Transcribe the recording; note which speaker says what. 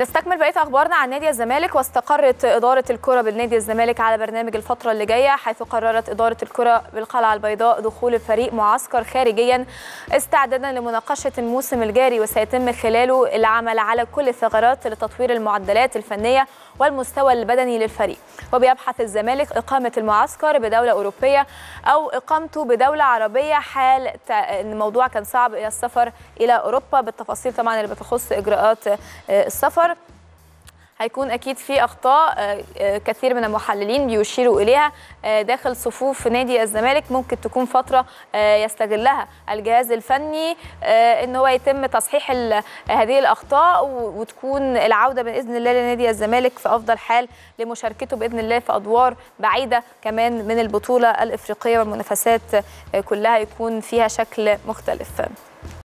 Speaker 1: نستكمل بقيه اخبارنا عن نادي الزمالك واستقرت اداره الكره بالنادي الزمالك على برنامج الفتره اللي جايه حيث قررت اداره الكره بالقلعه البيضاء دخول الفريق معسكر خارجيا استعدادا لمناقشه الموسم الجاري وسيتم خلاله العمل على كل الثغرات لتطوير المعدلات الفنيه والمستوى البدني للفريق وبيبحث الزمالك اقامه المعسكر بدوله اوروبيه او اقامته بدوله عربيه حال ان الموضوع كان صعب الى السفر الى اوروبا بالتفاصيل طبعا اللي بتخص اجراءات آه، السفر القرار هيكون اكيد في اخطاء آه، آه، كثير من المحللين بيشيروا اليها آه، داخل صفوف نادي الزمالك ممكن تكون فتره يستغلها الجهاز الفني ان هو يتم تصحيح هذه الاخطاء وتكون العوده باذن الله لنادي الزمالك في افضل حال لمشاركته باذن الله في ادوار بعيده كمان من البطوله الافريقيه والمنافسات كلها يكون فيها شكل مختلف